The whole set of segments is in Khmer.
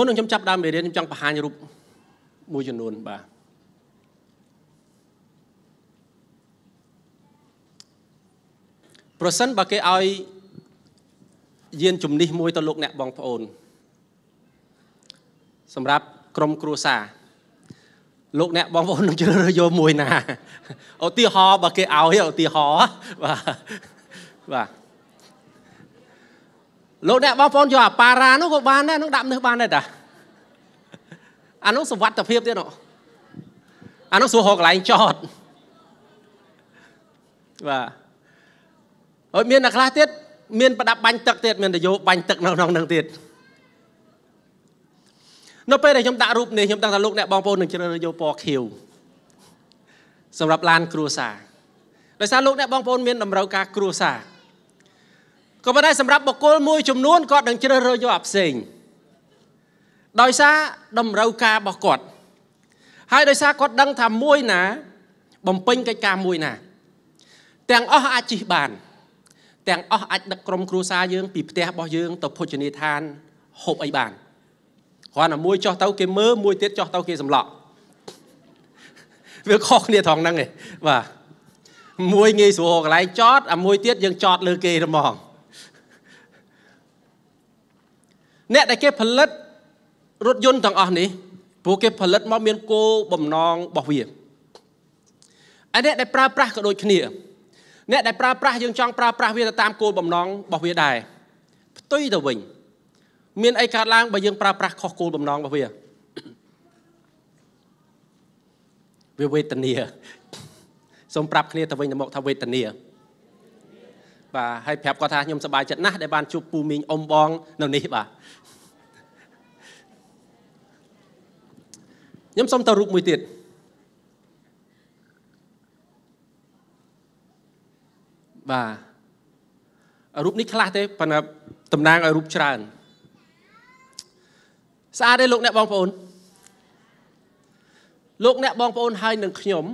មុននឹងខ្ញុំចាប់ដើមមេរៀនខ្ញុំចង់បង្ហាញរូបមួយចំនួនបាទប្រសិនបើគេឲ្យយាន ជំនិះមួយទៅលោកអ្នកបងប្អូន សម្រាប់ក្រុមគ្រួសារលោកអ្នកបងប្អូននឹងជ្រើសរើសយកមួយណាឧទាហរណ៍បើគេឲ្យឧទាហរណ៍បាទបាទលោកអ្នកបងប្អូនយកអាប៉ារ៉ានោះក៏បានដែរនោះដាក់នេះបានដែរតាអានោះសវត្ថភាពទៀតនោះអានោះសួររកកន្លែងចតបាទហើយមានអ្នកខ្លះទៀតមានប្រដាប់បាញ់ទឹកទៀតមានតយោបាញ់ទឹកនៅក្នុងនឹងទៀតនៅពេលដែលខ្ញុំដាក់រូបនេះខ្ញុំដឹងថាលោកអ្នកបងប្អូននឹងជ្រើសរើសយកពណ៌ខៀវសម្រាប់ឡានគ្រួសារដោយសារលោកអ្នកបងប្អូនមានតម្រូវការគ្រួសារក៏ប៉ុន្តែសម្រាប់បុគ្គលមួយចំនួនគាត់នឹងជ្រើសរើសយកអាផ្សេងដោយសារតម្រូវការរបស់គាត់ហើយដោយសារគាត់ដឹងថាមួយណា បំពេញកិច្ចការមួយណា ទាំងអស់អាចជិះបាន ទាំងអស់អាចដឹកក្រុមគ្រួសារយើង ពីផ្ទះរបស់យើងទៅភោជនីយដ្ឋានហូបអីបានគ្រាន់តែមួយ ចោះទៅគេមើលមួយទៀតចោះទៅគេសម្លក់វាខុសគ្នាត្រង់ហ្នឹងឯងបាទមួយងាយស្រួលកន្លែងចតអាមួយទៀតយើងចតលើ គេហ្មងអ្នកដែលគេផលិតរថយន្តទាំងអស់នេះ ពួកគេផលិតមកមានគោលបំណងរបស់វាឯអ្នកដែលប្រើប្រាស់ក៏ដូចគ្នា អ្នកដែលប្រើប្រាស់យើងចង់ប្រើប្រាស់វាទៅតាមគោលបំណងរបស់វាដែរផ្ទុយទៅវិញមានអីកើតឡើងបើយើងប្រើប្រាស់ខុសគោលបំណងរបស់វាវាវេទនាសូមប្រាប់គ្នាទៅវិញទៅមកថាវេទនាបាទហើយប្រាប់គាត់ថាខ្ញុំសប្បាយចិត្តណាស់ដែលបានជួបពូមីងអ៊ំបងនៅនេះបាទខ្ញុំសូមទៅរូបមួយទៀតបាទរូបនេះខ្លះទេប៉ុន្តែតំណាងឲ្យរូបច្រើនស្អាតទេលោកអ្នកបងប្អូន លោកអ្នកបងប្អូនហើយនឹងខ្ញុំ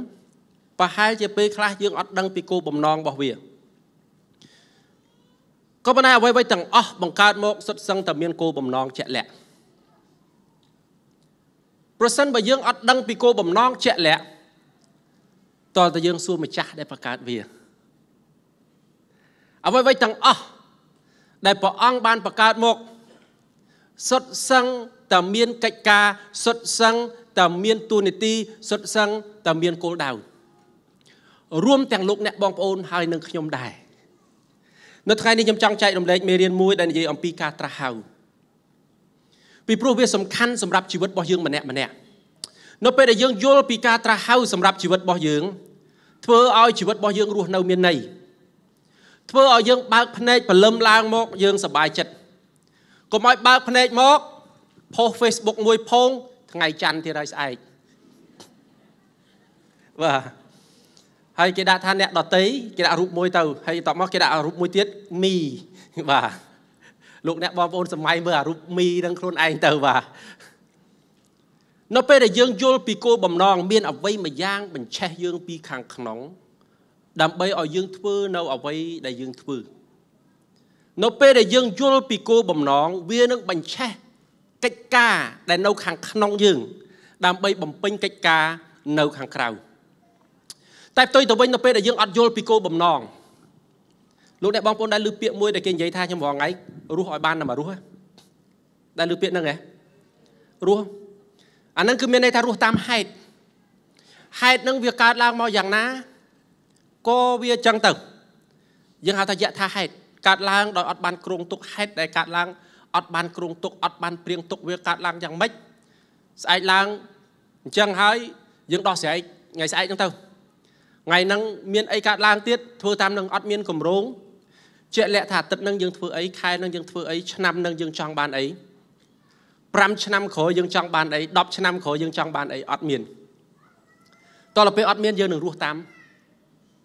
ប្រហែលជាពេលខ្លះយើងអត់ដឹងពីគោលបំណងរបស់វាក៏ប៉ុន្តែអ្វីៗទាំងអស់បង្កើតមកសុទ្ធសឹងតែមានគោលបំណងជាក់លាក់ប្រសិនបើយើងអត់ដឹងពីគោលបំណងជាក់លាក់តើតើយើងសួរម្ចាស់ដែលបង្កើតវាអ្វីៗទាំងអស់ដែលព្រះអង្គបានបង្កើតមកសុទ្ធសឹងតែមានកិច្ចការសុទ្ធសឹងតែមានទូនីតិសុទ្ធសឹងតែមានគោលដៅរួមទាំងលោកអ្នកបងប្អូនហើយនិងខ្ញុំដែរនៅថ្ងៃនេះខ្ញុំចង់ចែករំលែកមេរៀនមួយដែលនិយាយអំពីការត្រាស់ហៅពីព្រោះវាសំខាន់សម្រាប់ជីវិតរបស់យើងម្នាក់ម្នាក់នៅពេលដែលយើង យល់ពីការត្រាស់ហៅសម្រាប់ជីវិតរបស់យើង ធ្វើឲ្យជីវិតរបស់យើងរស់នៅមានន័យធ្វើឲ្យយើង បើកភ្នែកព្រលឹមឡើង មកយើងសប្បាយចិត្តកុំឲ្យបើកភ្នែកមកផុស Facebook មួយផងថ្ងៃច័ន្ទទៀតហើយស្អែកបាទហើយគេដាក់ថាអ្នកដតីគេដាក់រូបមួយ ទៅហើយតបមកគេដាក់រូបមួយទៀតមីបាទលោកអ្នកបងប្អូនសម័យមើលអារូបមីនឹងខ្លួនឯងទៅបាទនៅពេលដែលយើងយល់ពីគោលបំណងមានអ្វីមួយយ៉ាងបញ្ឆេះយើងពីខាងក្នុង ដើម្បីឲ្យយើងធ្វើនៅអ្វីដែលយើងធ្វើនៅពេលដែលយើងយល់ពីគោលបំណងវានឹងបញ្ឆេះកិច្ចការដែលនៅខាងក្នុងយើង ដើម្បីបំពេញកិច្ចការនៅខាងក្រៅតែផ្ទុយទៅវិញនៅពេលដែលយើងអត់យល់ពីគោលបំណងលោកអ្នកបងប្អូនដែលឮពាក្យមួយដែលគេនិយាយថាខ្ញុំរងថ្ងៃរស់ឲ្យបានតែមករស់ដែលឮពាក្យហ្នឹងហ៎រស់អាហ្នឹងគឺមានន័យថារស់តាមហេតុហេតុហ្នឹងវាកើតឡើងមកយ៉ាងណាក៏វាចឹងទៅយើងហៅថាយថាហេតុកើតឡើងដោយអត់បានគ្រង ទុកហេតុដែលកើតឡើងអត់បានគ្រងទុកអត់បានព្រៀងទុកវាកើតឡើងយ៉ាងម៉េចស្អែកឡើងអញ្ចឹងហើយយើងដោះស្រាយថ្ងៃស្អែកហ្នឹងទៅថ្ងៃហ្នឹងមានអីកើតឡើងទៀតធ្វើតាមនឹងអត់មានកម្រងជាក់លាក់ថាអាទិត្យហ្នឹងយើងធ្វើអីខែហ្នឹងយើងធ្វើអីឆ្នាំហ្នឹងយើងចង់បានអី5ឆ្នាំក្រោយយើងចង់បានអី10ឆ្នាំក្រោយយើងចង់បានអីអត់មានតរទៅពេលអត់មានយើងនឹងរស់តាម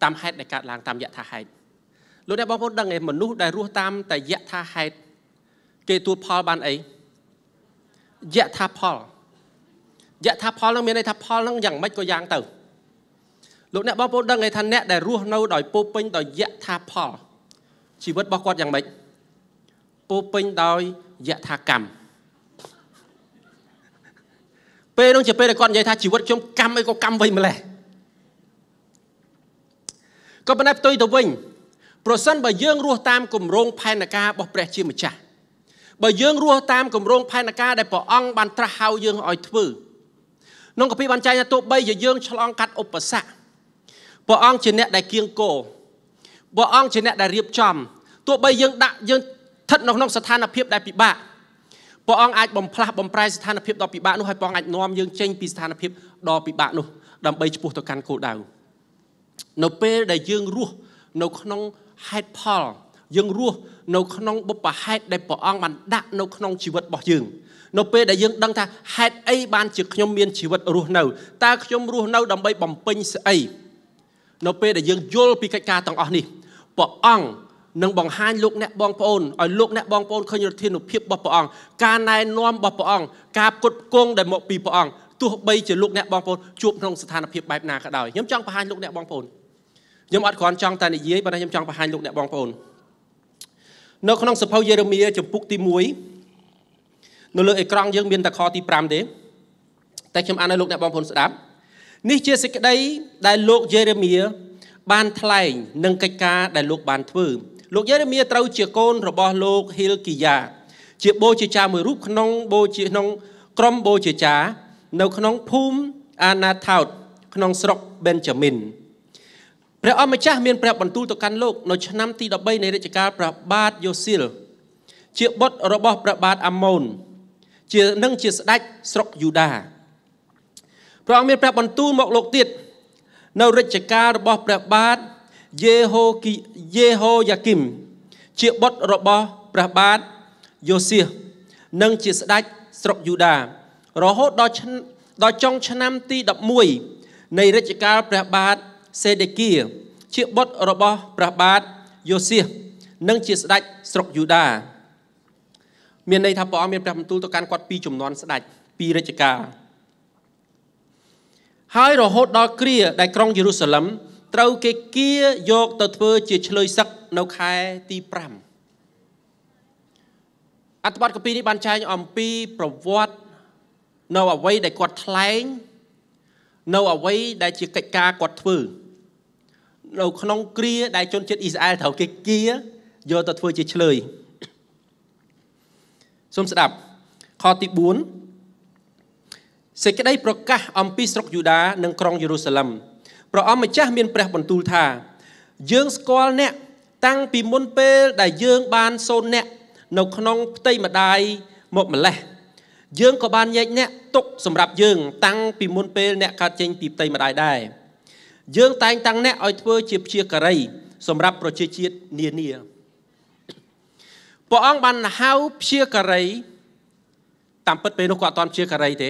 តាមហេតុដែលកើតឡើងតាមយថាហេតុលោកអ្នកបងប្អូនដឹងទេមនុស្សដែលរស់តាមតែយថាហេតុគេទួតផលបានអីយថាផលយថាផលនឹងមានន័យថាផលនឹងយ៉ាងម៉េចក៏យ៉ាងទៅលោកអ្នកបងប្អូនដឹងថាអ្នកដែលរស់នៅដោយពោពេញដោយយថាផល ជីវិតរបស់គាត់យ៉ាងម៉េចពោពេញដោយយថាកម្មពេលនោះជាពេលដែលគាត់និយាយថាជីវិតខ្ញុំកម្មអីក៏កម្មវិញម្លេះក៏ប៉ុន្តែផ្ទុយទៅវិញប្រសិន បើយើង រស់តាមគម្រោងផែនការរបស់ព្រះ ជាម្ចាស់បើយើងរស់តាមគម្រោងផែនការដែលព្រះអង្គបានត្រាស់ហៅយើងឲ្យធ្វើក្នុងកាពីបានចែងថាទោះបីជាយើងឆ្លងកាត់ឧបសគ្គព្រះអង្គជាអ្នកដែលគៀងគោព្រះអង្គជាអ្នកដែលរៀបចំទោះបីយើងដាក់យើងស្ថិតនៅក្នុងស្ថានភាពដែលពិបាកព្រះអង្គអាចបំផ្លាស់បំប្រែស្ថានភាពដ៏ពិបាកនោះហើយព្រះអង្គអាចនាំយើងចេញពីស្ថានភាពដ៏ពិបាកនោះដើម្បីឈ្មោះទៅកាន់គោលដៅនៅពេលដែលយើងរស់នៅក្នុងហេតុផលយើងរស់នៅក្នុងបុព្វហេតុដែលព្រះអង្គបានដាក់នៅក្នុងជីវិតរបស់យើង នៅពេលដែលយើងដឹងថាហេតុអីបានជាខ្ញុំមានជីវិតរស់នៅតើខ្ញុំរស់នៅដើម្បីបំពេញស្អីនៅពេលដែលយើងយល់ពីកិច្ចការទាំងអស់នេះព្រះអង្គនឹងបង្ហាញលោកអ្នកបងប្អូនឲ្យលោកអ្នកបងប្អូនឃើញរធានុភាពរបស់ព្រះអង្គការណែនាំរបស់ព្រះអង្គការគុតគង់ដែលមកពីព្រះអង្គទោះបីជាលោកអ្នកបងប្អូនជួបក្នុងស្ថានភាពបែបណាក៏ដោយខ្ញុំចង់បង្ហាញលោកអ្នកបងប្អូនខ្ញុំអត់គ្រាន់ចង់តែនិយាយប៉ុន្តែខ្ញុំចង់បង្ហាញលោកអ្នកបងប្អូននៅក្នុងសភៅយេរេមៀជំពូកទី1នៅលើអេក្រង់យើងមានតែខទី5ទេតែខ្ញុំអានឲ្យលោកអ្នកបងប្អូនស្ដាប់នេះជាសេចក្តី ដែលលោកយេរេមៀបានថ្លែងនឹងកិច្ចការដែលលោកបានធ្វើលោកយេរេមៀត្រូវជាកូនរបស់លោកហ៊ីលគីយ៉ាជាបូជាចាមួយរូបក្នុងបូជាក្នុងក្រុមបូជាចានៅក្នុងភូមិអាណាថោតក្នុងស្រុកបេនជាមីនព្រះអម្ចាស់មានព្រះបន្ទូលទៅកាន់លោក នៅឆ្នាំទី13នៃរជ្ជកាលព្រះបាទយូស៊ីលជាបុត្ររបស់ព្រះបាទអាម៉ូនជានឹងជាស្ដេចស្រុកយូដាព្រះអង្គមានព្រះបន្ទូលមកលោកទៀតនៅរជ្ជកាលរបស់ព្រះបាទយេហូគីយេហូយ៉ាគីមជាបុត្ររបស់ព្រះបាទយូសៀសនិងជាស្ដេចស្រុកយូដា រហូតដល់ដល់ចុងឆ្នាំទី11នៃរជ្ជកាលព្រះបាទសេដេគៀជាបុត្ររបស់ព្រះបាទយូសៀសនិងជាស្ដេចស្រុកយូដាមានន័យថាព្រះអង្គមានព្រះបន្ទូលទៅកាន់គាត់ពីចំនួនស្ដេចពីរជ្ជកាលហើយរហូតដល់គ្រាដែលក្រុងយេរូសាឡិមត្រូវគេគៀយកទៅធ្វើជាឆ្លើយសឹកនៅខែទី5អត្ថបទកពីនេះបានចែងអំពី ប្រវត្តិនៅអ្វីដែលគាត់ថ្លែងនៅអ្វីដែលជាកិច្ចការគាត់ធ្វើនៅក្នុងគ្រាដែលជនជាតិអ៊ីស្រាអែលត្រូវគេគៀយកទៅធ្វើជាឆ្លើយសូមស្ដាប់ខទី4សេចក្តីប្រកាសអំពីស្រុកយូដានិងក្រុងយេរូសាឡិមព្រះអង្គម្ចាស់មានព្រះបន្ទូលថា យើងស្គាល់អ្នកតាំងពីមុនពេលដែលយើងបានសូនអ្នកនៅក្នុងផ្ទៃម្ដាយមកម្លេះយើងក៏បានញែកអ្នកទុកសម្រាប់យើងតាំងពីមុនពេលអ្នកកើតចេញពីផ្ទៃម្ដាយដែរយើងតែងតាំងអ្នកឲ្យធ្វើជាព្យាការីសម្រាប់ប្រជាជាតិនានាព្រះអង្គបានហៅព្យាការីតាមពិតពេលនោះគាត់អត់តាន់ព្យាការីទេ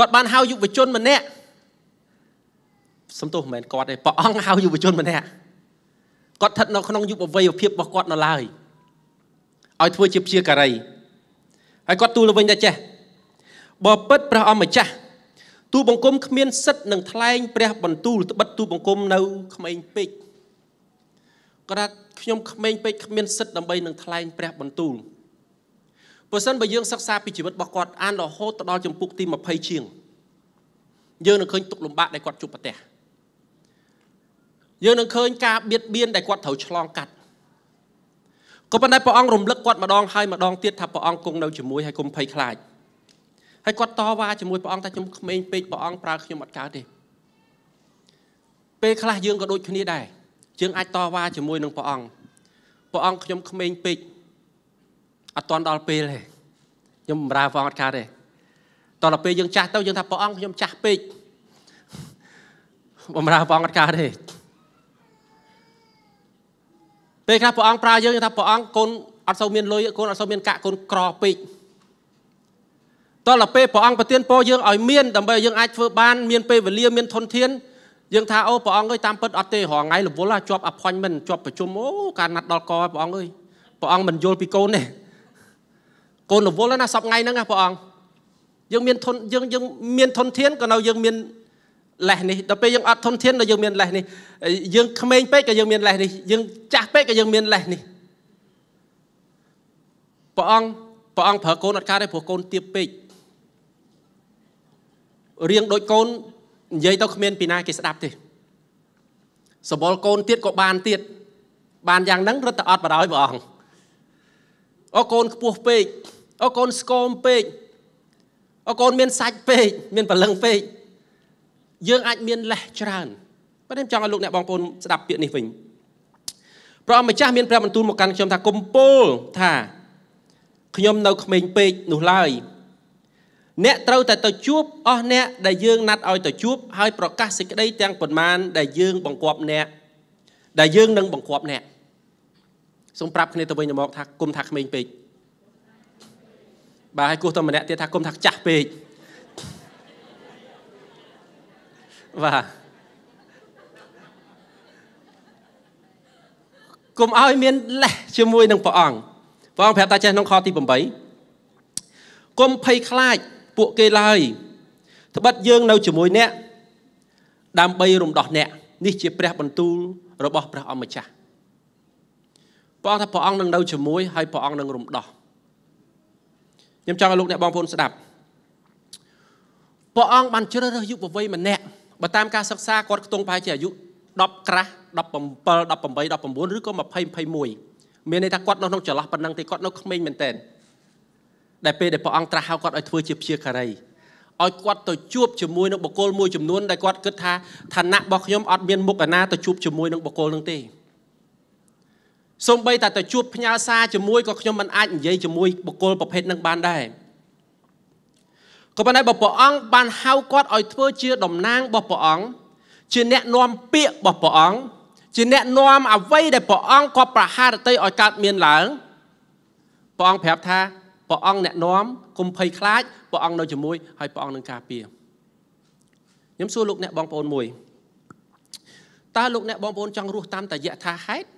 គាត់បានហៅយុវជនម្នាក់សំទោសមិនមែនគាត់ទេព្រះអង្គហៅយុវជនម្នាក់គាត់ស្ថិតនៅក្នុងយុវវ័យភាពរបស់គាត់នៅឡើយឲ្យធ្វើជាព្យាការីហើយគាត់ទូលវិញតែចេះបើពិតព្រះអង្គម្ចាស់ទូបង្គំគ្មានសិទ្ធនឹងថ្លែងព្រះ បន្ទូលត្បិតទូបង្គំនៅក្មេងពេកគាត់ថាខ្ញុំក្មេងពេកគ្មានសិទ្ធដើម្បីនឹងថ្លែងព្រះបន្ទូលបើសិនបើយើងសិក្សាពីជីវិតរបស់គាត់អានរហូតទៅដល់ជំពូកទី20ជាងយើងនឹងឃើញទុកលំបាកដែលគាត់ជួបប្រទះយើងនឹងឃើញការបៀតបៀនដែលគាត់ត្រូវឆ្លងកាត់ក៏ប៉ុន្តែព្រះអង្គរំលឹកគាត់ម្ដងហើយម្ដងទៀតថាព្រះអង្គគង់នៅជាមួយហើយគុំភ័យខ្លាចហើយគាត់តវ៉ាជាមួយព្រះអង្គថាខ្ញុំក្មេងពេកព្រះអង្គប្រើខ្ញុំអត់កើតទេពេលខ្លះយើងក៏ដូចគ្នាដែរយើងអាចតវ៉ាជាមួយនឹងព្រះអង្គព្រះអង្គខ្ញុំក្មេងពេកអត់ទាន់ដល់ពេលទេខ្ញុំបម្រើព្រះអង្គអត់ខាតទេតដល់ពេលយើងចាស់ទៅយើងថាព្រះអង្គខ្ញុំចាស់ពេកបម្រើព្រះអង្គអត់កើតទេពេលខ្លះព្រះអង្គប្រើយើងថាព្រះអង្គកូនអត់សូវមានលុយកូនអត់សូវមានកាក់កូនក្រពេកតរដល់ពេលព្រះអង្គប្រទានពរយើងឲ្យមានដើម្បីយើងអាចធ្វើបានមានពេលវេលាមានធនធានយើងថាអូព្រះអង្គអើយតាមពិតអត់ទេរងថ្ងៃរវល់ជាប់ appointment ជាប់ប្រជុំអូការណាត់ដល់កព្រះអង្គអើយព្រះអង្គមិនយល់ពីកូនទេកូនរវល់ណាសពថ្ងៃហ្នឹងណាព្រះអង្គយើងមានធនយើងយើងមានធនធានក៏នៅ យើងមានលេះនេះដល់ពេលយើងអត់ធនធានដល់យើងមានលេះនេះយើងក្មេងពេកក៏យើងមានលេះនេះយើងចាស់ពេកក៏យើងមានលេះនេះព្រះអង្គព្រះអង្គប្រើកូនអត់កើតទេព្រោះកូនទៀបពេករៀងដូចកូននិយាយទៅគ្មាន ពីណាគេស្ដាប់ទេសបល់កូនទៀតក៏បានទៀតបានយ៉ាងហ្នឹងរត់ទៅអត់បដ ாய் ព្រះអង្គអូកូនខ្ពស់ពេកអូកូនស្គមពេកអូកូនមានសាច់ពេកមានព្រលឹងពេកយើងអាចមានលេះច្រើនប៉ុន្តែចង់ឲ្យលោកអ្នកបងប្អូនស្ដាប់ពាក្យនេះវិញព្រះម្ចាស់មានព្រះបន្ទូលមកកាន់ខ្ញុំថាកុំពោលថាខ្ញុំនៅក្មេងពេកនោះឡើយអ្នកត្រូវតែទៅជួបអស់អ្នកដែលយើងណាត់ឲ្យទៅជួបហើយប្រកាសសេចក្តីទាំងប៉ុន្មានដែលយើងបង្គាប់អ្នកដែលយើងនឹងបង្គាប់អ្នកសូមប្រាប់គ្នាទៅវិញទៅមកថាគុំថាក្មេងពេកបាទហើយគោះតែម្នាក់ទៀតថាគុំថាចាស់ពេកបាទគុំឲ្យមានលេះជាមួយនឹងព្រះអង្គព្រះអង្គប្រាប់តាចេះក្នុងខទី8គុំភ័យខ្លាចពួកគេឡើយត្បិតយើងនៅជាមួយអ្នក ដើម្បីរំដោះអ្នក នេះជាព្រះ បន្ទូល របស់ព្រះអម្ចាស់ព្រះថាព្រះអង្គនឹងនៅជាមួយហើយព្រះអង្គនឹងរំដោះខ្ញុំចង់ឲ្យលោកអ្នកបងប្អូនស្ដាប់ព្រះអង្គបានជ្រើសរើសយុវវ័យម្នាក់បើតាមការសិក្សាគាត់ខ្ទង់ប្រហែលជាអាយុ10ក្រាស់17 18 19ឬក៏20 21មានន័យថាគាត់នៅក្នុងចន្លោះប៉ុណ្ណឹងទេគាត់នៅក្មេងមែនតើដែលពេលដែលព្រះអង្គត្រាស់ហៅគាត់ឲ្យធ្វើជាព្យាការីឲ្យគាត់ទៅជួបជាមួយនឹងបុគ្គលមួយចំនួនដែលគាត់គិតថាឋានៈរបស់ខ្ញុំអត់មានមុខអាណាទៅជួបជាមួយនឹងបុគ្គលនឹងទេសូម្បីតែទៅជួបផ្ញើសារជាមួយក៏ខ្ញុំមិនអាចនិយាយជាមួយបុគ្គលប្រភេទនឹងបានដែរក៏ប៉ុន្តែបើព្រះអង្គបានហៅគាត់ឲ្យធ្វើជាតំណាងរបស់ព្រះអង្គជាអ្នកនាំពាក្យរបស់ព្រះអង្គជាអ្នកនាំអ្វីដែលព្រះអង្គគាត់ប្រហារតីឲ្យកើតមានឡើងព្រះអង្គប្រាប់ថាព្រះអង្គអ្នកនាំកុំភ័យខ្លាចព្រះអង្គនៅជាមួយហើយព្រះអង្គនឹងការពារខ្ញុំសួរលោកអ្នកបងប្អូនមួយតើលោកអ្នកបងប្អូនចង់រស់តាមតយៈថាហេតុ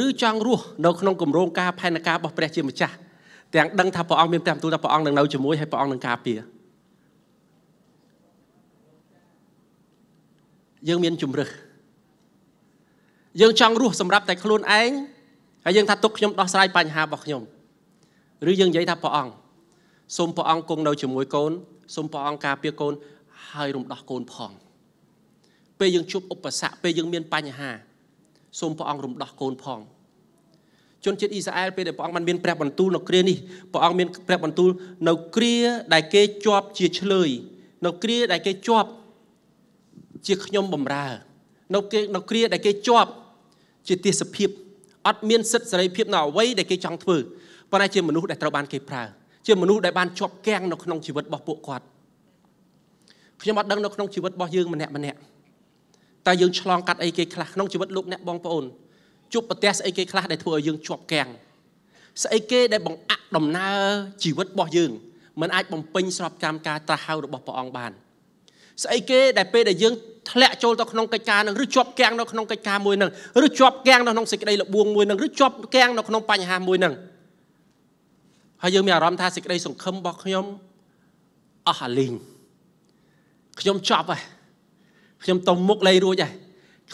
ឬចង់រស់នៅក្នុងគម្រោងការផែនការរបស់ព្រះជាម្ចាស់ទាំងដឹងថាព្រះអង្គមានព្រះបន្ទូលថាព្រះអង្គនឹងនៅជាមួយហើយព្រះអង្គនឹងការពារយើងមានជំរឹះយើងចង់រស់សម្រាប់តែខ្លួនឯងហើយយើងថាទុកខ្ញុំដោះស្រាយបញ្ហារបស់ខ្ញុំឬយើងនិយាយថាព្រះអង្គសូមព្រះអង្គគង់នៅជាមួយកូនសូមព្រះអង្គការពារកូនហើយរំដោះកូនផងពេលយើងជួបឧបសគ្គពេលយើងមានបញ្ហាសូមព្រះអង្គរំដោះកូនផងជនជាតិអ៊ីស្រាអែលពេលដែលព្រះអង្គបានមានព្រះបន្ទូលនៅគ្រានេះព្រះអង្គមានព្រះបន្ទូលនៅគ្រាដែលគេជាប់ជាឆ្លើយនៅគ្រាដែលគេជាប់ជាខ្ញុំបំរើនៅគេនៅគ្រាដែលគេជាប់ជាទាសភាពអត់មាន សិទ្ធិសេរីភាពនៅអ្វីដែលគេចង់ធ្វើប៉ុន្តែជាមនុស្សដែលត្រូវបានគេប្រើជាមនុស្សដែលបានជាប់គាំងនៅក្នុងជីវិតរបស់ពួកគាត់ខ្ញុំអត់ដឹងនៅក្នុងជីវិតរបស់យើងម្នាក់ម្នាក់តើយើងឆ្លងកាត់អីគេខ្លះក្នុងជីវិតលោកអ្នកបងប្អូនជួបប្រទះស្អីគេខ្លះដែលធ្វើឲ្យយើងជាប់កាំងស្អីគេដែលបង្អាក់ដំណើរជីវិតរបស់យើងมันអាចបំពេញស្របតាមការត្រាស់ហៅរបស់ព្រះអង្គបានស្អីគេដែលពេលដែលយើងធ្លាក់ចូលទៅក្នុងកិច្ចការនឹងឬជាប់កាំងនៅក្នុងកិច្ចការមួយនឹងឬជាប់កាំងនៅក្នុងសេចក្តីល្បួងមួយនឹងឬជាប់កាំងនៅក្នុងបញ្ហាមួយនឹងហើយយើងមានអារម្មណ៍ថាសេចក្តីសង្ឃឹមរបស់ខ្ញុំអស់អាលីងខ្ញុំចប់ហើយខ្ញុំទៅមុខលេងរួចហើយ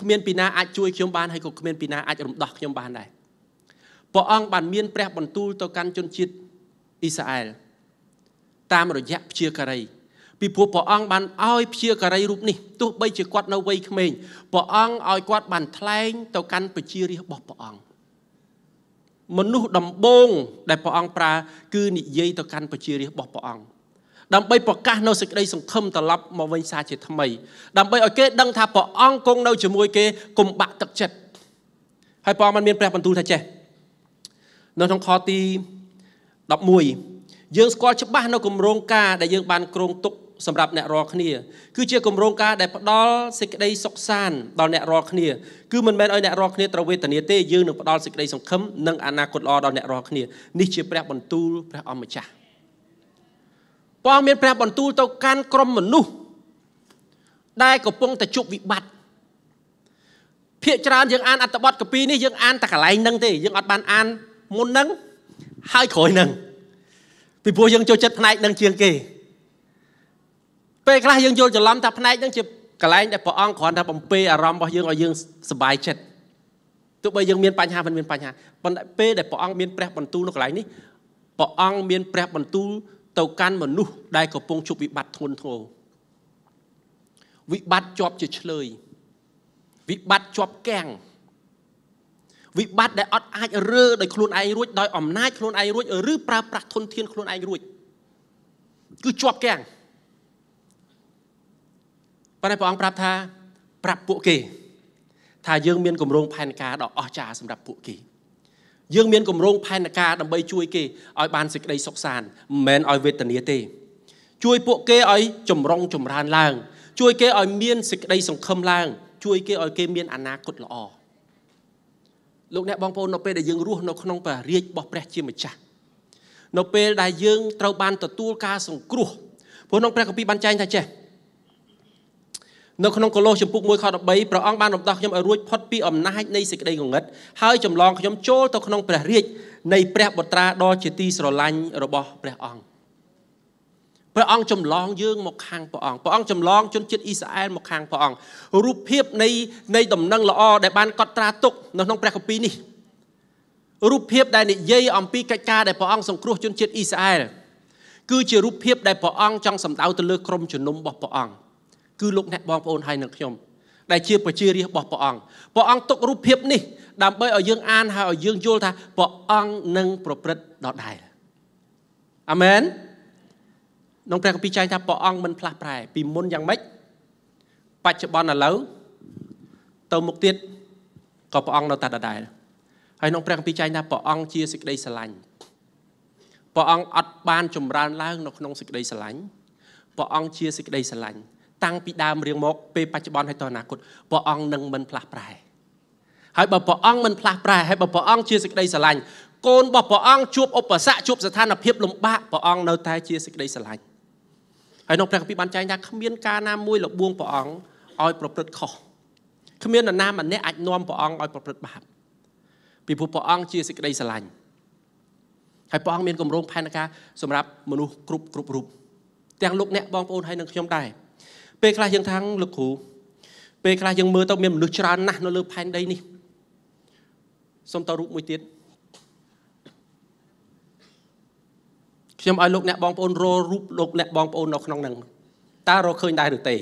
គ្មានពីណាអាចជួយខ្ញុំបានហើយក៏គ្មានពីណាអាចរំដោះខ្ញុំបានដែរព្រះអង្គបានមានព្រះបន្ទូលទៅកាន់ជនជាតិអ៊ីស្រាអែលតាមរយៈព្យាការីពីព្រោះព្រះអង្គបានឲ្យព្យាការីរូបនេះទោះបីជាគាត់នៅវ័យក្មេងព្រះអង្គឲ្យគាត់បានថ្លែង ទៅកាន់ប្រជារាស្ត្ររបស់ព្រះអង្គមនុស្សដំបូងដែលព្រះអង្គប្រើគឺនិយាយទៅកាន់ប្រជារាស្ត្ររបស់ព្រះអង្គដើម្បីប្រកាសនៅសេចក្តីសង្ឃឹមត្រឡប់មកវិញសារជាថ្មីដើម្បីឲ្យគេដឹងថាព្រះអង្គគង់នៅជាមួយគេកុំបាក់ទឹកចិត្តហើយព្រះអង្គបានមានព្រះបន្ទូលថាចេះនៅក្នុងខទី11យើងស្គាល់ច្បាស់នៅគម្រោងការដែលយើងបានគ្រោងទុកសម្រាប់អ្នករាល់គ្នាគឺជាគម្រោងការដែលផ្ដល់សេចក្តីសុខសាន្តដល់អ្នករាល់គ្នាគឺមិនមែនឲ្យអ្នករាល់គ្នាត្រូវវេទនាទេយើងនឹងផ្ដល់សេចក្តីសង្ឃឹមនិងអនាគតល្អដល់អ្នករាល់គ្នានេះជាព្រះបន្ទូលព្រះអម្ចាស់ព្រះអង្គមានប្រាប់បន្ទូលទៅកាន់ក្រុមមនុស្សដែលកំពុងតែជួបវិបត្តិភាកច្រើនយើងអានអត្ថបទកាពីនេះយើងអានតែកន្លែងហ្នឹងទេយើងអត់បានអានមុនហ្នឹងហើយក្រោយហ្នឹងពីព្រោះយើងចូលចិត្តផ្នែកហ្នឹងជាងគេពេលខ្លះយើងយល់ច្រឡំថាផ្នែកហ្នឹងជាកន្លែងដែលព្រះអង្គគ្រាន់តែបំពេអារម្មណ៍របស់យើងឲ្យយើងសប្បាយចិត្តទោះបីយើងមានបញ្ហាមិនមានបញ្ហាប៉ុន្តែពេលដែលព្រះអង្គមានព្រះបន្ទូលនៅកន្លែងនេះព្រះអង្គមានព្រះបន្ទូលទៅកាន់មនុស្សដែលកំពុងជួបវិបត្តិធ្ងន់ធ្ងរវិបត្តិជាប់ជាឆ្លើយវិបត្តិជាប់កាំងវិបត្តិដែលអត់អាចរើដោយខ្លួនឯងរួចដោយអំណាចខ្លួនឯងរួចឬប្រើប្រាស់ធនធានខ្លួនឯងរួចគឺជាប់កាំងប៉ុន្តែព្រះអង្គប្រាប់ថាប្រាប់ពួកគេថាយើងមានគម្រោងផែនការដ៏អស្ចារ្យសម្រាប់ពួកគេយើងមានគម្រោងផែនការដើម្បីជួយគេឲ្យបានសេចក្តីសុខសាន្តមិនមែនឲ្យវេទនាទេ ជួយពួកគេឲ្យចម្រុងចម្រើនឡើង ជួយគេឲ្យមានសេចក្តី សង្ឃឹមឡើង ជួយ គេឲ្យគេមានអនាគតល្អលោកអ្នកបងប្អូននៅពេលដែលយើងរស់នៅក្នុងព្រះរាជរបស់ព្រះជាម្ចាស់នៅពេលដែលយើងត្រូវបានទទួលការសង្គ្រោះព្រោះក្នុងព្រះគម្ពីរបានចែងថាចេះនៅក្នុងកូឡូសជំពូក1ខ13ព្រះអង្គបានរំដោះខ្ញុំឲ្យរួចផុតពីអំណាចនៃសេចក្តីងងឹតហើយចម្លងខ្ញុំចូលទៅក្នុងព្រះរាជនៃព្រះបុត្រាដ៏ជាទីស្រឡាញ់របស់ព្រះអង្គព្រះអង្គចម្លងយើងមកខាងព្រះអង្គព្រះអង្គចម្លងជនជាតិអ៊ីស្រាអែលមកខាងព្រះអង្គរូបភាពនៃនៃដំណឹងល្អដែលបានកត់ត្រាទុកនៅក្នុងព្រះគម្ពីរនេះរូបភាពដែលនិយាយអំពីកិច្ចការដែលព្រះអង្គសង្គ្រោះជនជាតិអ៊ីស្រាអែលគឺជារូបភាពដែលព្រះអង្គចង់សម្ដៅទៅលើក្រុមជំនុំរបស់ព្រះអង្គគឺលោកអ្នកបងប្អូនហើយនិងខ្ញុំដែលជាប្រជារាស្ត្ររបស់ព្រះអង្គព្រះអង្គទុករូបភាពនេះដើម្បីឲ្យយើងអានហើយឲ្យយើងយល់ថាព្រះអង្គនឹងប្រព្រឹត្តដល់ដែរអាមែនក្នុងព្រះគម្ពីរចែងថាព្រះអង្គមិនផ្លាស់ប្រែពីមុនយ៉ាងម៉េចបច្ចុប្បន្នឥឡូវទៅមុខទៀតក៏ព្រះអង្គនៅតែដដែលហើយក្នុងព្រះគម្ពីរចែងថាព្រះអង្គជាសេចក្តីស្រឡាញ់ព្រះអង្គអត់បាន ចម្រើនឡើងនៅក្នុងសេចក្តីស្រឡាញ់ព្រះអង្គជាសេចក្តីស្រឡាញ់តាំងពីដើមរៀងមកពេលបច្ចុប្បន្នហើយទៅអនាគតព្រះអង្គនឹងមិនផ្លាស់ប្រែហើយបើព្រះអង្គមិនផ្លាស់ប្រែហើយបើព្រះអង្គជាសេចក្តីស្រឡាញ់កូនរបស់ព្រះអង្គជួបឧបសគ្គជួបស្ថានភាពលំបាកព្រះអង្គនៅតែជាសេចក្តីស្រឡាញ់ហើយក្នុងព្រះគម្ពីរបានចែងថាគ្មានការណាមួយលបួងព្រះអង្គឲ្យប្រព្រឹត្តខុសគ្មាននរណាម្នាក់អាចនាំព្រះអង្គឲ្យប្រព្រឹត្តបាបពីព្រោះព្រះអង្គជាសេចក្តីស្រឡាញ់ហើយព្រះអង្គមានគម្រោងផែនការសម្រាប់មនុស្សគ្រប់គ្រប់រូបទាំងលោកអ្នកបងប្អូនហើយនិងខ្ញុំដែរពេលខ្លះយើងថាងលោកគ្រូពេលខ្លះយើងមើលទៅមានមនុស្សច្រើនណាស់នៅលើផែនដីនេះសូមតរូបមួយទៀតខ្ញុំឲ្យលោកអ្នកបងប្អូនរករូបលោកអ្នកបងប្អូននៅក្នុងហ្នឹងតើរកឃើញដែរឬទេ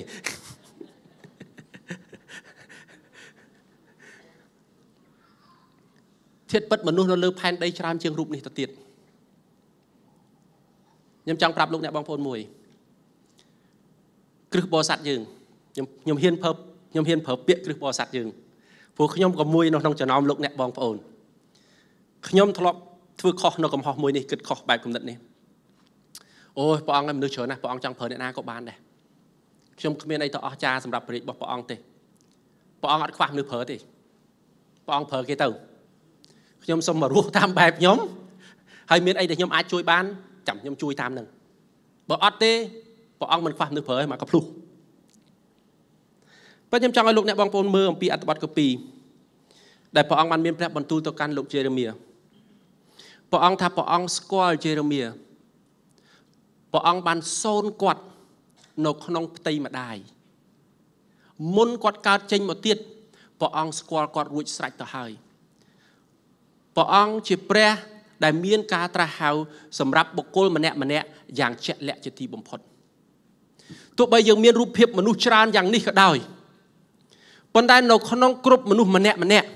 ធាតុពិតមនុស្សនៅលើផែនដីច្រើនជាងរូបនេះទៅទៀតខ្ញុំចង់ប្រាប់លោកអ្នកបងប្អូនមួយគ្រឹះបរិស័ទយើងខ្ញុំខ្ញុំហ៊ានប្រើខ្ញុំហ៊ានប្រើពាក្យគ្រឹះបរិស័ទយើងព្រោះខ្ញុំក៏មួយនៅក្នុងចំណោមលោកអ្នកបងប្អូនខ្ញុំធ្លាប់ធ្វើខុសនៅកំហុសមួយនេះគិតខុសបែបគំនិតនេះអូយព្រះអង្គឯមនុស្សច្រើនណាស់ព្រះអង្គចង់ប្រើអ្នកណាក៏បានដែរខ្ញុំគ្មានអីទៅអស់ចា សម្រាប់ព្រះរាជរបស់ព្រះអង្គទេព្រះអង្គអត់ខ្វះមនុស្សប្រើទេព្រះអង្គប្រើគេទៅខ្ញុំសុំមករស់តាមបែបខ្ញុំ ហើយមានអីដែលខ្ញុំអាចជួយបានចាំខ្ញុំជួយតាមនឹងបើអត់ទេព្រះអង្គមិនខ្វះនឹកព្រើមកកភ្លុះប៉ុន្តែខ្ញុំចង់ឲ្យលោកអ្នកបងប្អូនមើលអំពីអត្ថបទកពី ដែលព្រះអង្គបានមានព្រះ បន្ទូលទៅកាន់លោកយេរេមៀព្រះអង្គថាព្រះអង្គស្គាល់យេរេមៀព្រះអង្គបានសូនគាត់នៅក្នុងផ្ទៃម្ដាយមុនគាត់កើតចេញមកទៀតព្រះអង្គស្គាល់គាត់រួចស្រេចទៅហើយព្រះអង្គជាព្រះ ដែលមានការត្រាស់ហៅសម្រាប់បុគ្គលម្នាក់ម្នាក់យ៉ាងជាក់លាក់ជាទីបំផុតទោះបីយើងមានរូបភាពមនុស្សច្រើនយ៉ាងនេះក៏ដោយប៉ុន្តែនៅក្នុងគ្រប់មនុស្សម្នាក់ម្នាក់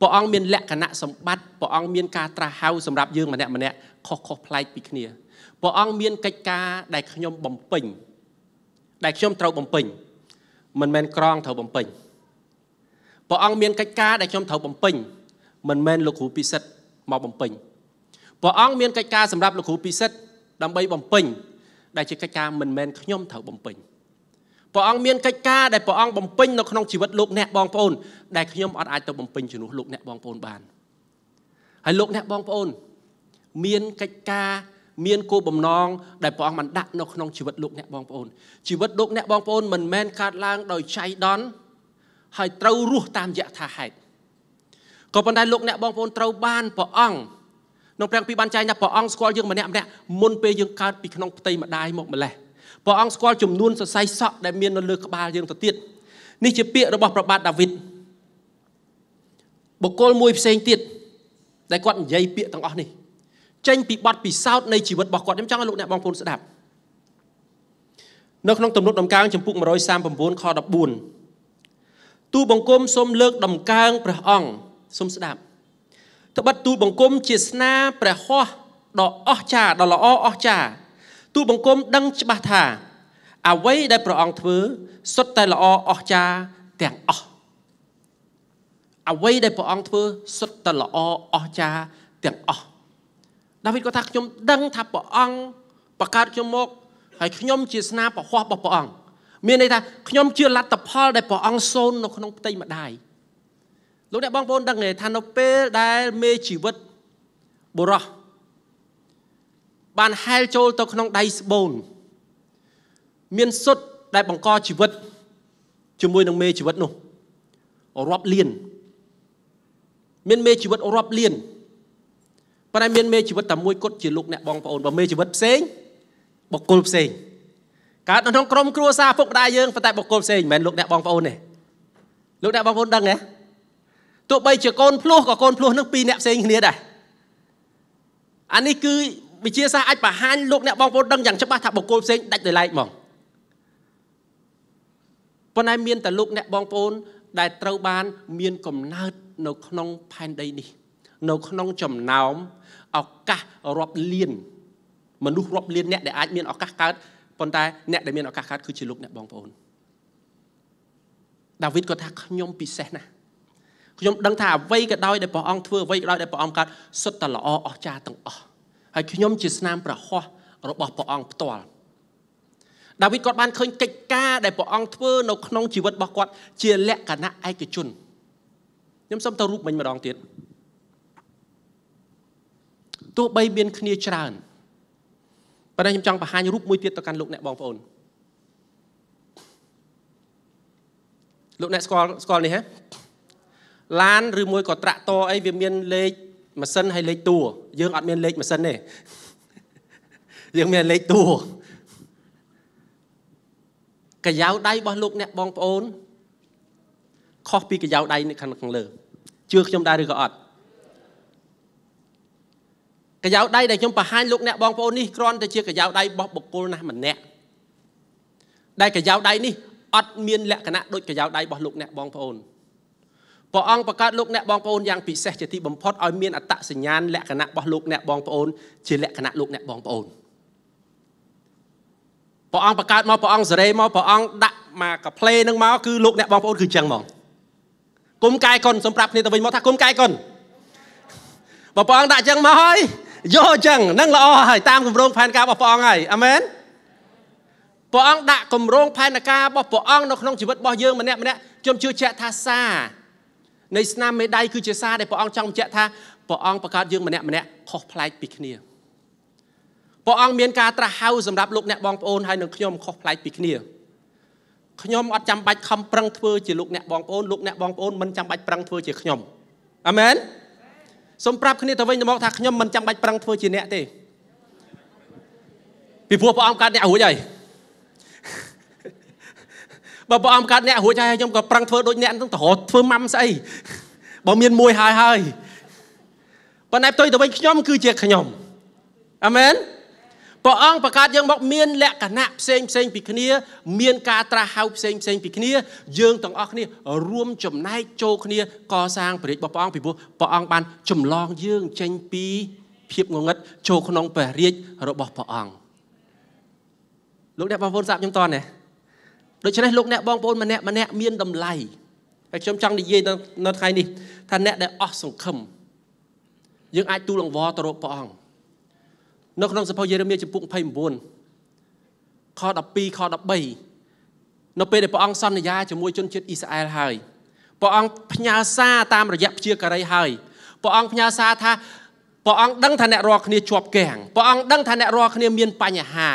ព្រះអង្គមានលក្ខណៈសម្បត្តិព្រះអង្គមានការត្រាស់ហៅសម្រាប់យើងម្នាក់ម្នាក់ខុសខុសប្លែកពីគ្នាព្រះអង្គមានកិច្ចការដែលខ្ញុំបំពេញដែលខ្ញុំត្រូវបំពេញមិនមែនក្រងត្រូវបំពេញព្រះអង្គមានកិច្ចការដែលខ្ញុំត្រូវបំពេញមិនមែនលោកគ្រូពិសិដ្ឋមកបំពេញព្រះអង្គមានកិច្ចការសម្រាប់លោកគ្រូពិសិដ្ឋដើម្បីបំពេញដែលជាកិច្ចការមិនមែនខ្ញុំត្រូវបំពេញព្រះអង្គមានកិច្ចការដែលព្រះអង្គបំពេញនៅក្នុងជីវិតលោកអ្នកបងប្អូនដែលខ្ញុំអត់អាចទៅបំពេញជំនួសលោកអ្នកបងប្អូនបានហើយលោកអ្នកបងប្អូនមានកិច្ចការ មានគោលបំណងដែលព្រះអង្គបានដាក់នៅក្នុងជីវិតលោកអ្នកបងប្អូនជីវិតលោកអ្នកបងប្អូនមិនមែនកើតឡើងដោយចៃដន្យហើយត្រូវរស់តាមយថាហេតុក៏ប៉ុន្តែលោកអ្នកបងប្អូនត្រូវបានព្រះអង្គក្នុងព្រះគម្ពីរបានចែងថាព្រះអង្គស្គាល់យើងម្នាក់ម្នាក់មុនពេលយើងកើតពីក្នុងផ្ទៃម្ដាយមកម្លេះព្រះអង្គស្គាល់ចំនួនសរសៃសក់ដែលមាននៅលើក្បាលយើងទៅទៀតនេះជាពាក្យរបស់ប្របាទដាវីតបុគ្គលមួយផ្សេងទៀតដែលគាត់និយាយពាក្យទាំងអស់នេះចេញពីបទពិសោធន៍នៃជីវិតរបស់គាត់ខ្ញុំចង់ឲ្យលោកអ្នកបងប្អូនស្ដាប់នៅក្នុងទំនុកដំកើងចំពុក139ខ14ទូបង្គំសូមលើកដំកើងព្រះអង្គសូមស្ដាប់ត្បិតទូលបង្គំជាស្នាព្រះហោះដ៏អស្ចារ្យដ៏ល្អអស្ចារ្យទូលបង្គំដឹងច្បាស់ថាអ្វីដែលព្រះអង្គធ្វើសុទ្ធតែល្អអស្ចារ្យទាំងអស់អ្វីដែលព្រះអង្គធ្វើសុទ្ធតែល្អអស្ចារ្យទាំងអស់ដាវីតគាត់ថាខ្ញុំដឹងថាព្រះអង្គបង្កើតខ្ញុំមកហើយខ្ញុំជាស្នាព្រះហោះរបស់ព្រះអង្គមានន័យថាខ្ញុំជាលទ្ធផលដែលព្រះអង្គសូននៅក្នុងផ្ទៃម្ដាយលោកអ្នកបងប្អូនដឹងទេថានៅពេលដែលមេជីវិតបុរសបានហែលចូលទៅក្នុងដៃស្បូន មានសុទ្ធដែលបង្កជីវិតជាមួយនឹងមេជីវិតនោះរាប់លានមានមេជីវិតរាប់លានប៉ុន្តែមានមេជីវិតតែមួយគត់ជាលោក អ្នកបងប្អូនបើមេជីវិតផ្សេងបុគ្គលផ្សេងកើតនៅក្នុងក្រុមគ្រួសារពុកម្ដាយយើងប៉ុន្តែបុគ្គលផ្សេងមិនមែនលោកអ្នកបងប្អូនទេលោកអ្នកបងប្អូនដឹងទេទោះបីជាកូនភ្លោះក៏កូនភ្លោះនឹងពីរអ្នកផ្សេងគ្នាដែរអានេះគឺវិជាសាស្ត្រអាចបង្ហាញលោកអ្នកបងប្អូនដឹងយ៉ាងច្បាស់ថាបុគ្គលផ្សេងដាច់ដោយឡែកហ្មងប៉ុន្តែមានតែលោកអ្នកបងប្អូនដែលត្រូវបានមានកំណើត នៅក្នុងផែនដីនេះ នៅក្នុងចំណោមឱកាសរាប់លានមនុស្សរាប់លានអ្នកដែលអាចមានឱកាសកើតប៉ុន្តែអ្នកដែល មានឱកាសកើតគឺជាលោកអ្នកបងប្អូនដាវីតគាត់ថាខ្ញុំ ពិសេសណាស់ខ្ញុំដឹងថាអ្វីក៏ដោយដែលព្រះអង្គធ្វើអ្វីក៏ដោយដែលព្រះអង្គកើតសុទ្ធតែល្អអស្ចារ្យទាំងអស់ហើយខ្ញុំជាស្នាមប្រហោះរបស់ព្រះអង្គផ្ទាល់ដាវីតគាត់បានឃើញកិច្ចការដែលព្រះអង្គធ្វើនៅក្នុងជីវិតរបស់គាត់ ជាលក្ខណៈឯកជនខ្ញុំសូមទៅរូបមិញម្ដងទៀតទោះបីមានគ្នាច្រើនប៉ុន្តែខ្ញុំចង់បង្ហាញរូបមួយទៀតទៅកាន់លោកអ្នកបងប្អូនលោកអ្នកស្គាល់ស្គាល់នេះហ៎ឡានឬមួយក៏ត្រាក់ទ័រអីវាមានលេខម៉ាស៊ីនហើយលេខតួយើងអត់មានលេខម៉ាស៊ីនទេយើងមានលេខតួកយ៉ៅដៃរបស់លោកអ្នកបងប្អូនខុសពីកយ៉ៅដៃនៅខាងខាងលើជឿខ្ញុំដែរឬក៏អត់កយ៉ៅដៃដែលខ្ញុំបង្ហាញលោកអ្នកបងប្អូននេះគ្រាន់តែជាកយ៉ៅដៃរបស់បុគ្គលណាស់ម្នាក់ដែលកយ៉ៅដៃនេះអត់មានលក្ខណៈដូចកយ៉ៅដៃរបស់លោកអ្នកបងប្អូនព្រះអង្គបង្កើតលោកអ្នកបងប្អូនយ៉ាងពិសេសជាទីបំផុតឲ្យមានអត្តសញ្ញាណលក្ខណៈរបស់លោកអ្នកបងប្អូនជាលក្ខណៈលោកអ្នកបងប្អូនព្រះអង្គបង្កើតមកព្រះអង្គសេរីមកព្រះអង្គដាក់មកកាផ្លេនឹងមកគឺលោកអ្នកបងប្អូនគឺចឹងហ្មងគុំកាយកុនសម្រាប់គ្នាទៅវិញមកថាគុំកាយកុនបើព្រះអង្គដាក់ចឹងមកហើយយកចឹងនឹងល្អហើយតាមគម្រោងផែនការរបស់ព្រះអង្គហើយអាមែនព្រះអង្គដាក់គម្រោងផែនការរបស់ព្រះអង្គនៅក្នុងជីវិតរបស់យើងម្នាក់ម្នាក់ខ្ញុំជឿជាក់ថាសារនៃស្នាមមេដៃគឺជាសារដែលព្រះអង្គចង់បញ្ជាក់ថាព្រះអង្គបង្កើតយើងម្នាក់ម្នាក់ខុសប្លែកពីគ្នាព្រះអង្គមានការត្រាស់ហៅសម្រាប់លោកអ្នកបងប្អូនហើយនិងខ្ញុំខុសប្លែកពីគ្នាខ្ញុំអត់ចាំបាច់ខំប្រឹងធ្វើជាលោកអ្នកបងប្អូនលោកអ្នកបងប្អូនមិនចាំបាច់ប្រឹងធ្វើជាខ្ញុំអាមែនសូមប្រាប់គ្នាទៅវិញទៅមកថាខ្ញុំមិនចាំបាច់ប្រឹងធ្វើជាអ្នកទេពីព្រោះព្រះអង្គកើតអ្នករួចហើយបើព្រះអង្គកើតអ្នករួចហើយខ្ញុំក៏ប្រឹងធ្វើដូចអ្នកហ្នឹងទៅរកធ្វើម៉ាំស្អីបើមានមួយហើយហើយប៉ុន្តែផ្ទុយទៅវិញខ្ញុំគឺជាខ្ញុំអាមែនព្រះអង្គបង្កើតយើងមកមានលក្ខណៈផ្សេងផ្សេងពីគ្នា មានការត្រាស់ហៅផ្សេងផ្សេងពីគ្នា យើងទាំងអស់គ្នារួមចំណែកចូលគ្នាកសាងព្រះរាជរបស់ព្រះអង្គពីព្រោះព្រះអង្គបានចម្លងយើងចេញពីភាពងងឹតចូលក្នុងព្រះរាជរបស់ព្រះអង្គលោកអ្នកបងប្អូនស្ដាប់ខ្ញុំតើណាដូច្នេះលោកអ្នកបងប្អូនម្នាក់ម្នាក់មានតម្លៃហើយខ្ញុំចង់និយាយនៅថ្ងៃនេះថាអ្នកដែលអស់សង្ឃឹមយើងអាចទូលអង្វរទៅរកព្រះអង្គនៅក្នុងសភៅយេរេមៀជំពូក29ខ12ខ13នៅពេលដែលព្រះអង្គសន្យាជាមួយជនជាតិអ៊ីស្រាអែលហើយព្រះអង្គផ្ញើសារតាមរយៈព្យាការីហើយព្រះអង្គផ្ញើសារថាព្រះអង្គដឹងថាអ្នករាល់គ្នាជាប់គាំងព្រះអង្គដឹងថាអ្នករាល់គ្នា មានបញ្ហា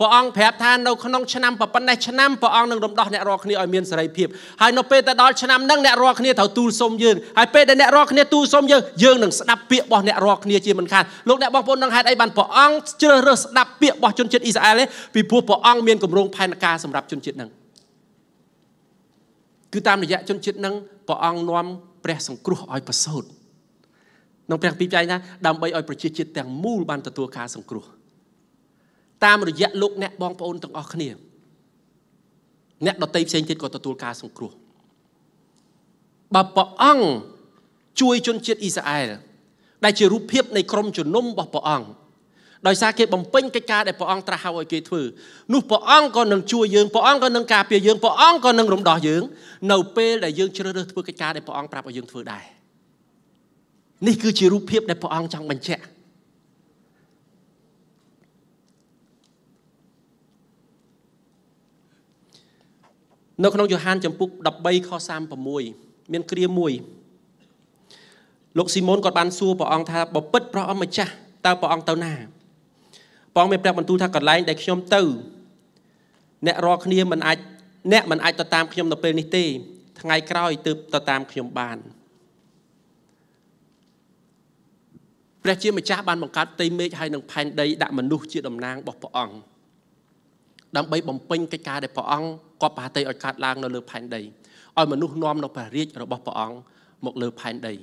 ព្រះអង្គប្រាប់ថានៅក្នុងឆ្នាំប៉ុណ្ណេះឆ្នាំព្រះអង្គនឹងរំដោះអ្នករាល់គ្នាឲ្យមានសេរីភាពហើយនៅពេលទៅដល់ឆ្នាំហ្នឹងអ្នករាល់គ្នាត្រូវទូលសុំយើងហើយពេលដែលអ្នករាល់គ្នាទូលសុំយើងយើងនឹងស្ដាប់ពាក្យរបស់អ្នករាល់គ្នាជាមិនខានលោកអ្នកបងប្អូននឹងហេតុអីបានព្រះអង្គជ្រើសរើសស្ដាប់ពាក្យរបស់ជនជាតិអ៊ីស្រាអែលទេពីព្រោះព្រះអង្គមានគម្រោងផែនការសម្រាប់ជនជាតិហ្នឹងគឺតាមរយៈជនជាតិហ្នឹងព្រះអង្គនាំព្រះសង្គ្រោះឲ្យប្រសូតក្នុងព្រះពីរចែងថាដើម្បីឲ្យប្រជាជាតិទាំងមូលបានទទួលការសង្គ្រោះតាមរយៈលោកអ្នកបងប្អូនទាំងអស់គ្នាអ្នកដតីផ្សេងទៀតក៏ទទួលការសង្គ្រោះបើព្រះអង្គជួយជនជាតិអ៊ីស្រាអែលដែលជារូបភាពនៃក្រុមជំនុំរបស់ព្រះអង្គដោយសារគេបំពេញកិច្ចការដែលព្រះអង្គត្រាស់ហៅឲ្យគេធ្វើនោះព្រះអង្គក៏នឹងជួយយើងព្រះអង្គក៏នឹងការពារយើងព្រះអង្គក៏នឹងរំដោះយើង នៅពេលដែលយើងជ្រើសរើសធ្វើកិច្ចការដែលព្រះអង្គប្រាប់ឲ្យយើងធ្វើដែរនេះគឺជារូបភាពដែលព្រះអង្គចង់បញ្ជាក់នៅក្នុងយ៉ូហានចំពុក13ខ36មានគ្រាមួយលោកស៊ីម៉ូនគាត់បានសួរព្រះអង្គថាបើពិតព្រះអង្គម្ចាស់តើព្រះអង្គទៅណាព្រះអង្គមានប្រាប់បន្ទូលថាកន្លែងដែលខ្ញុំទៅ អ្នករាល់គ្នាមិនអាចអ្នកមិនអាចទៅតាមខ្ញុំនៅពេលនេះទេ ថ្ងៃក្រោយទើបទៅតាមខ្ញុំបានព្រះជាម្ចាស់បានបង្កើតផ្ទៃមេឃហើយនឹងផែនដី ដាក់មនុស្សជាតំណាងរបស់ព្រះអង្គដើម្បីបំពេញកិច្ចការដែលព្រះអង្គកបហតីឲ្យកើតឡើងនៅលើផែនដីឲ្យមនុស្សនាំនៅព្រះរាជរបស់ព្រះអង្គមកលើផែនដី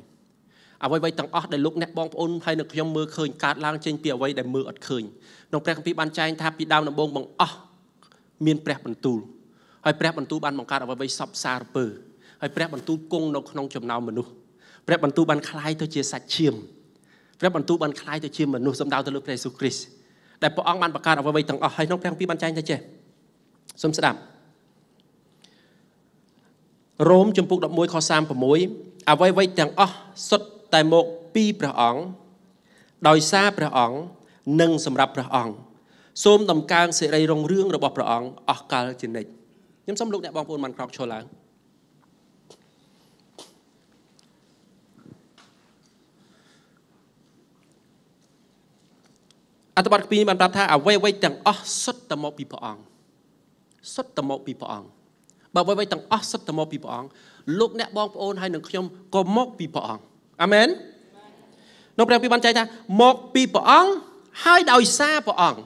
អ្វីៗទាំងអស់ដែលលោកអ្នកបងប្អូនហើយនៅខ្ញុំមើលឃើញកើតឡើង ចេញពីអ្វីដែលមើលអត់ឃើញក្នុងព្រះគម្ពីរបានចែងថាពីដើមដំបូងបង្អស់មានព្រះ បន្ទូលហើយព្រះបន្ទូលបានបង្កើតអ្វីៗសពសារពើហើយព្រះបន្ទូលគង់នៅក្នុងចំណោមមនុស្សព្រះបន្ទូលបានคล้ายទៅជាសាច់ឈាមព្រះបន្ទូលបានคล้ายទៅជាមនុស្សសម្ដៅទៅលើព្រះយេស៊ូវគ្រីស្ទដែលព្រះអង្គបានបង្កើតអ្វីៗទាំងអស់ហើយក្នុងព្រះគម្ពីរបានចែងថាចេះសូមស្ដាប់រ៉ូមជំពូក11ខ36អ្វីៗទាំងអស់សុទ្ធតែមកពីព្រះអង្គដោយសារព្រះអង្គនិងសម្រាប់ព្រះអង្គសូមតម្កើងសេរីរុងរឿងរបស់ព្រះអង្គអស់កលជានិច្ចខ្ញុំសូមលោកអ្នកបងប្អូនបានក្រោកឈរឡើងអត្ថបទគម្ពីរបានប្រាប់ថាអ្វីៗទាំងអស់សុទ្ធតែមកពីព្រះអង្គសុទ្ធតែមកពីព្រះអង្គបើអ្វីៗទាំងអស់សុទ្ធតែមកពីព្រះអង្គលោកអ្នកបងប្អូនហើយនឹងខ្ញុំក៏មកពីព្រះអង្គអាមែននៅព្រះពីបានចែកថាមកពីព្រះអង្គហើយដោយសារព្រះអង្គ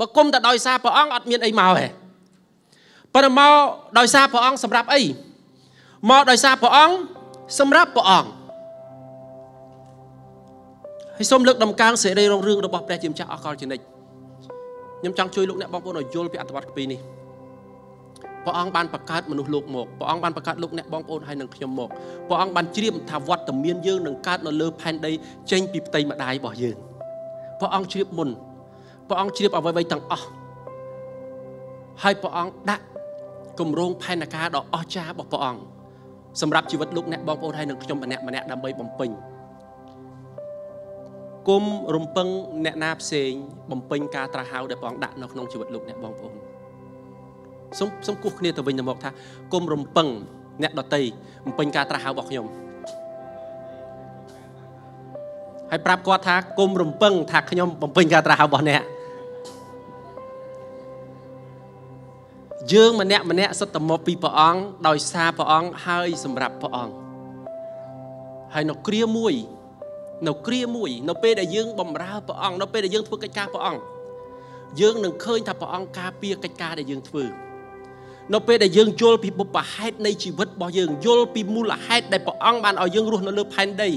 បើគុំតែដោយសារព្រះអង្គអត់មានអីមកទេប៉ុន្តែមកដោយសារព្រះអង្គសម្រាប់អីមកដោយសារព្រះអង្គសម្រាប់ព្រះអង្គហើយសូមលើកដំកើងសេរីរុងរឿងរបស់ព្រះជាម្ចាស់អកលជនិតខ្ញុំចង់ជួយលោកអ្នកបងប្អូនឲ្យយល់ពីអត្ថបទពីនេះព្រះអង្គបានបង្កើតមនុស្សលោកមកព្រះអង្គបានបង្កើតលោកអ្នកបងប្អូនហើយនឹងខ្ញុំមកព្រះអង្គបានជ្រាបថាវត្តមានយើងនឹងកើតនៅលើផែនដីចេញពីផ្ទៃម្ដាយរបស់យើងព្រះអង្គជ្រាបមុនព្រះអង្គជ្រាបអ្វីៗទាំងអស់ហើយព្រះអង្គដាក់គម្រោងផែនការដ៏អស្ចារ្យរបស់ព្រះអង្គសម្រាប់ជីវិតលោកអ្នកបងប្អូនហើយនឹងខ្ញុំម្នាក់ម្នាក់ដើម្បីបំពេញគុំរំពឹងអ្នកណាផ្សេងបំពេញការត្រាស់ហៅដែលព្រះអង្គដាក់នៅក្នុងជីវិតលោកអ្នកបងប្អូនសូមសូមគោះគ្នាទៅវិញទៅមកថាគុំរំពឹងអ្នកដតីបំពេញការត្រាស់ហៅរបស់ខ្ញុំហើយប្រាប់គាត់ថាគុំរំពឹងថាខ្ញុំបំពេញការត្រាស់ហៅរបស់អ្នកយើងម្នាក់ម្នាក់សិតតមកពីព្រះអង្គដោយសារព្រះអង្គហើយសម្រាប់ព្រះអង្គហើយនៅគ្រាមួយ នៅ គ្រាមួយ នៅពេលដែលយើងបំរើព្រះអង្គនៅពេលដែលយើងធ្វើកិច្ចការព្រះអង្គយើងនឹងឃើញថាព្រះអង្គការពារកិច្ចការដែលយើងធ្វើនៅពេលដែលយើងយល់ពីបុព្វហេតុនៃជីវិតរបស់យើងយល់ពីមូលហេតុដែលព្រះអង្គបានឲ្យយើងរស់នៅលើផែនដី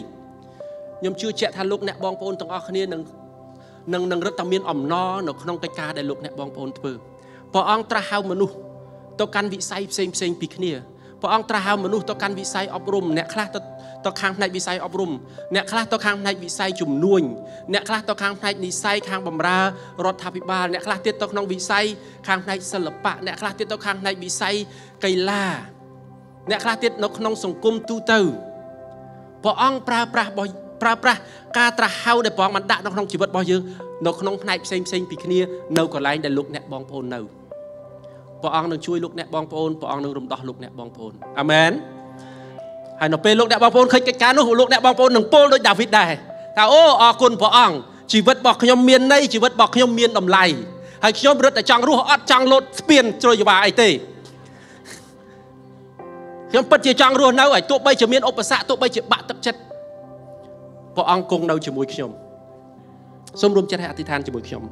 ខ្ញុំជឿជាក់ថាលោកអ្នកបងប្អូនទាំងអស់គ្នានឹងនឹងនឹងរត់តែមានអំណរនៅក្នុងកិច្ចការដែលលោកអ្នកបងប្អូនធ្វើព្រះអង្គត្រាស់ហៅមនុស្សទៅកាន់វិស័យផ្សេងផ្សេងពីគ្នាព្រះអង្គត្រាស់ហៅមនុស្សទៅកាន់វិស័យអប់រំអ្នកខ្លះទៅទៅខាងផ្នែកវិស័យអប់រំអ្នកខ្លះទៅខាងផ្នែកវិស័យជំនួញអ្នកខ្លះទៅខាងផ្នែកនិស័យខាងបម្រើរដ្ឋាភិបាលអ្នកខ្លះទៀតទៅក្នុងវិស័យខាងផ្នែកសិល្បៈអ្នកខ្លះទៀតទៅខាងផ្នែកវិស័យកីឡាអ្នកខ្លះទៀតនៅក្នុងសង្គមទូទៅព្រះអង្គប្រើប្រាស់របស់ប្រើប្រាស់ការត្រាស់ហៅដែលព្រះអង្គបានដាក់នៅក្នុងជីវិតរបស់យើងនៅក្នុងផ្នែកផ្សេងផ្សេងពីគ្នានៅកន្លែងដែលលោកអ្នកបងប្អូននៅព្រះអង្គនឹងជួយលោកអ្នកបងប្អូនព្រះអង្គនឹងរំដោះលោកអ្នកបងប្អូនអាមែនហើយនៅពេលលោកអ្នកបងប្អូនឃើញកិច្ចការនោះលោកអ្នកបងប្អូននឹងពោលដូចដាវីតដែរថាអូអរគុណព្រះអង្គជីវិតរបស់ខ្ញុំមានន័យជីវិតរបស់ខ្ញុំមានតម្លៃហើយខ្ញុំរត់តែចង់រស់អត់ចង់លោតស្ពាន ជ្រោយយវ៉ាអីទេខ្ញុំពិតជាចង់រស់នៅហើយទោះបីជាមានឧបសគ្គទោះបីជាបាក់ទឹកចិត្តព្រះអង្គគង់នៅជាមួយខ្ញុំសូមរួមចិត្តឲ្យអធិដ្ឋានជាមួយខ្ញុំ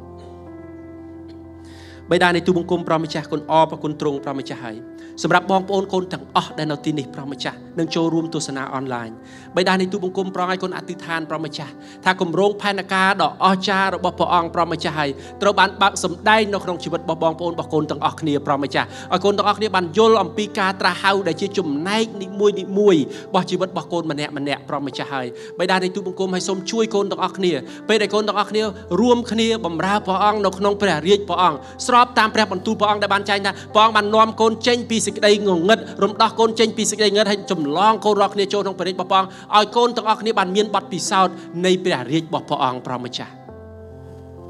បិតានៃទូបង្គំព្រះម្ចាស់គុណអរព្រះគុណទ្រង់ព្រះម្ចាស់ហើយសម្រាប់បងប្អូនកូនទាំងអស់ដែលនៅទីនេះព្រះម្ចាស់នឹងចូលរួមទស្សនាអនឡាញបិតានៃទូបង្គំប្រងឲ្យគុណអធិដ្ឋានព្រះម្ចាស់ថាគម្រោងផែនការដ៏អស្ចារ្យរបស់ព្រះអង្គព្រះម្ចាស់ហើយត្រូវបានបើកសម្ដែងនៅក្នុងជីវិតរបស់បងប្អូនរបស់កូនទាំងអស់គ្នាព្រះម្ចាស់ឲ្យកូនទាំងអស់គ្នាបានយល់អំពីការត្រាស់ហៅដែលជាចំណែកនីមួយនីមួយរបស់ជីវិតរបស់កូនម្នាក់ម្នាក់ព្រះម្ចាស់ហើយបិតានៃទូបង្គំឲ្យសូមជួយកូនទាំងអស់គ្នាពេលដែលកូនទាំងអស់គ្នារួមគ្នាបម្រើព្រះអង្គនៅក្នុងព្រះរាជព្រះអង្គស្ររបតាមព្រះបន្ទូលព្រះអង្គដែលបានចែងថាព្រះអង្គបាននាំកូនចេញពីសេចក្តីងងឹតរំដោះកូនចេញពីសេចក្តីងងឹតហើយចម្លងកូនរាល់គ្នាចូលក្នុងព្រះរាជរបស់ព្រះអង្គឲ្យកូនទាំងអស់គ្នាបានមានបទពិសោធន៍នៃព្រះរាជរបស់ព្រះអង្គព្រះម្ចាស់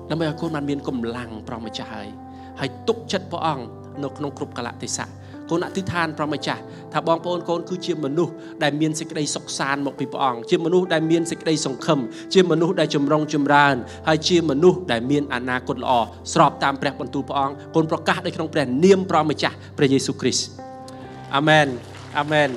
ដើម្បីឲ្យកូនបានមានកម្លាំងព្រះម្ចាស់ហើយហើយទុកចិត្តព្រះអង្គនៅក្នុងគ្រប់កលៈទេសៈកូនអធិដ្ឋានព្រះម្ចាស់ថាបងប្អូនកូនគឺជាមនុស្សដែលមានសេចក្តីសុខសាន្តមកពីព្រះអង្គជាមនុស្សដែលមានសេចក្តីសង្ឃឹមជាមនុស្សដែលចម្រុងចម្រើន ហើយជាមនុស្សដែលមានអនាគតល្អស្របតាមព្រះបន្ទូលព្រះអង្គកូនប្រកាសដោយក្នុងព្រះនាមព្រះម្ចាស់ព្រះយេស៊ូវគ្រីស្ទអាមែនអាមែន